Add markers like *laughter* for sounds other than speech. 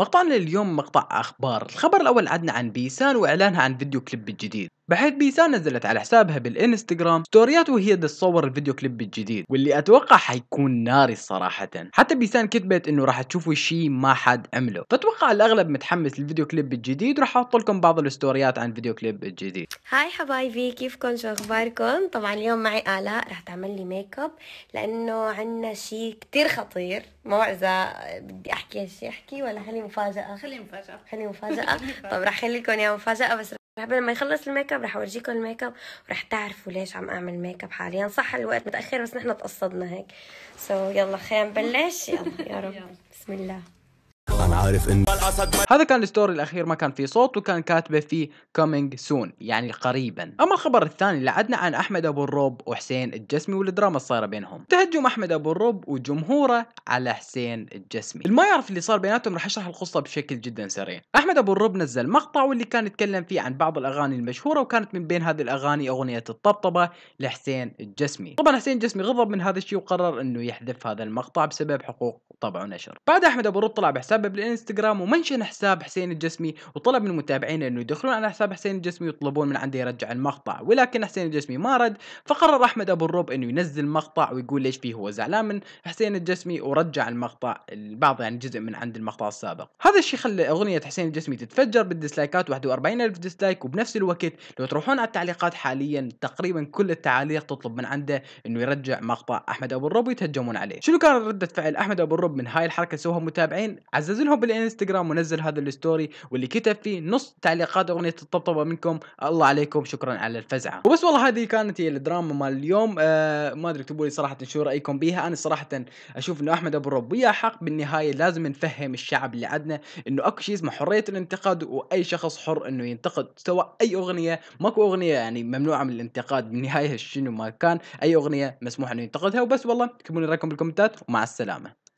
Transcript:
مقطعنا لليوم مقطع أخبار الخبر الأول عدنا عن بيسان وإعلانها عن فيديو كليب جديد بحيث بيسا نزلت على حسابها بالانستغرام ستوريات وهي تصور الفيديو كليب الجديد واللي اتوقع حيكون ناري صراحة حتى بيسان كتبت انه راح تشوفوا شيء ما حد عمله فاتوقع الاغلب متحمس للفيديو كليب الجديد راح احط لكم بعض الستوريات عن الفيديو كليب الجديد هاي حبايبي كيفكم شو اخباركم طبعا اليوم معي الاء راح تعمل لي ميك اب لانه عندنا شيء كثير خطير ما اذا بدي احكي هالشيء احكي ولا خلي مفاجاه خلي مفاجاه خلي مفاجاه *laughs* طب راح خليكم لكم مفاجاه بس بحب لما يخلص الميك اب رح اورجيكم الميك اب ورح تعرفوا ليش عم اعمل ميك اب حاليا صح الوقت متاخر بس نحن تقصدنا هيك سو so يلا خلينا نبلش يلا يا رب *laughs* بسم الله انا عارف ان هذا كان الستوري الاخير ما كان فيه صوت وكان كاتبه فيه كومينج سون يعني قريبا اما الخبر الثاني اللي عدنا عن احمد ابو الروب وحسين الجسمي والدراما الصايره بينهم تهجم احمد ابو الروب وجمهوره على حسين الجسمي اللي ما يعرف اللي صار بيناتهم راح اشرح القصه بشكل جدا سريع احمد ابو الروب نزل مقطع واللي كان يتكلم فيه عن بعض الاغاني المشهوره وكانت من بين هذه الاغاني اغنيه الطبطبه لحسين الجسمي طبعا حسين الجسمي غضب من هذا الشيء وقرر انه يحذف هذا المقطع بسبب حقوق طبع ونشر بعد احمد ابو الروب طلع بحسابه بالانستغرام ومنشن حساب حسين الجسمي وطلب من متابعينه انه يدخلون على حساب حسين الجسمي ويطلبون من عنده يرجع المقطع ولكن حسين الجسمي ما رد فقرر احمد ابو الروب انه ينزل مقطع ويقول ليش فيه هو زعلان من حسين الجسمي ورجع المقطع البعض يعني جزء من عند المقطع السابق هذا الشيء خلى اغنيه حسين الجسمي تتفجر بالديسلايكات 41 الف ديسلايك وبنفس الوقت لو تروحون على التعليقات حاليا تقريبا كل التعاليق تطلب من عنده انه يرجع مقطع احمد ابو الروب ويتهجمون عليه شنو كان رده فعل احمد ابو الروب من هاي الحركه سوها متابعين عزز منهم بالانستغرام ونزل هذا الستوري واللي كتب فيه نص تعليقات اغنيه الطبطبه منكم الله عليكم شكرا على الفزعه وبس والله هذه كانت هي الدراما مال اليوم آه ما ادري اكتبوا لي صراحه شو رايكم بيها انا صراحه اشوف انه احمد ابو ويا حق بالنهايه لازم نفهم الشعب اللي عندنا انه اكو شيء اسمه حريه الانتقاد واي شخص حر انه ينتقد سواء اي اغنيه ماكو اغنيه يعني ممنوعه من الانتقاد بالنهايه شنو ما كان اي اغنيه مسموح انه ينتقدها وبس والله لي رايكم بالكومنتات ومع السلامه